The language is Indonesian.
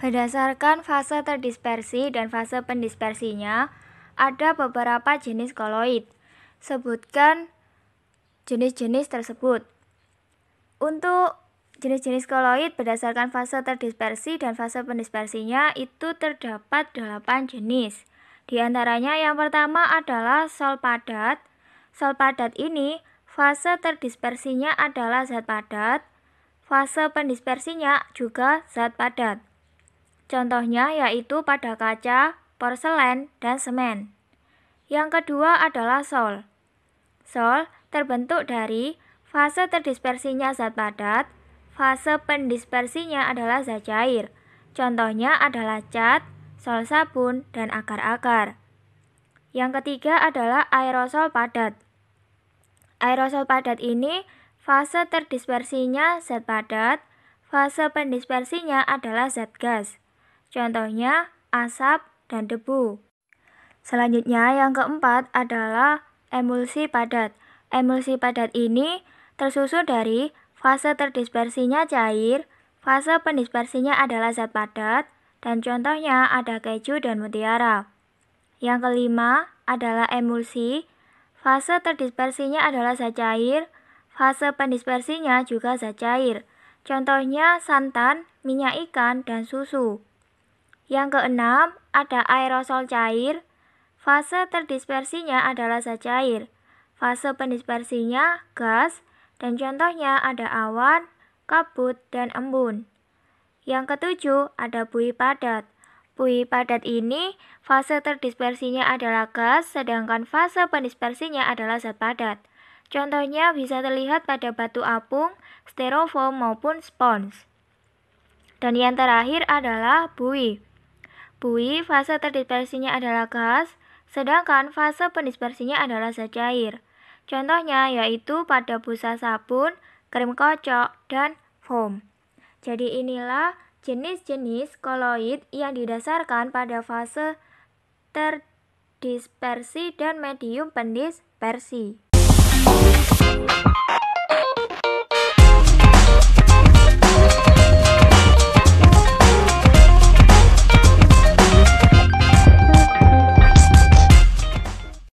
Berdasarkan fase terdispersi dan fase pendispersinya, ada beberapa jenis koloid. Sebutkan jenis-jenis tersebut. Untuk jenis-jenis koloid berdasarkan fase terdispersi dan fase pendispersinya itu terdapat 8 jenis. Di antaranya yang pertama adalah sol padat. Sol padat ini fase terdispersinya adalah zat padat, fase pendispersinya juga zat padat. Contohnya yaitu pada kaca, porselen, dan semen. Yang kedua adalah sol. Sol terbentuk dari fase terdispersinya zat padat, fase pendispersinya adalah zat cair. Contohnya adalah cat, sol sabun, dan akar-akar. Yang ketiga adalah aerosol padat. Aerosol padat ini fase terdispersinya zat padat, fase pendispersinya adalah zat gas contohnya asap dan debu. Selanjutnya yang keempat adalah emulsi padat. Emulsi padat ini tersusun dari fase terdispersinya cair, fase pendispersinya adalah zat padat, dan contohnya ada keju dan mutiara. Yang kelima adalah emulsi. Fase terdispersinya adalah zat cair, fase pendispersinya juga zat cair. Contohnya santan, minyak ikan, dan susu. Yang keenam, ada aerosol cair. Fase terdispersinya adalah zat cair. Fase pendispersinya gas dan contohnya ada awan, kabut, dan embun. Yang ketujuh, ada buih padat. Buih padat ini fase terdispersinya adalah gas, sedangkan fase pendispersinya adalah zat padat. Contohnya bisa terlihat pada batu apung, styrofoam, maupun spons. Dan yang terakhir adalah buih. Bui, fase terdispersinya adalah gas, sedangkan fase pendispersinya adalah zat cair. Contohnya yaitu pada busa sabun, krim kocok, dan foam. Jadi inilah jenis-jenis koloid yang didasarkan pada fase terdispersi dan medium pendispersi.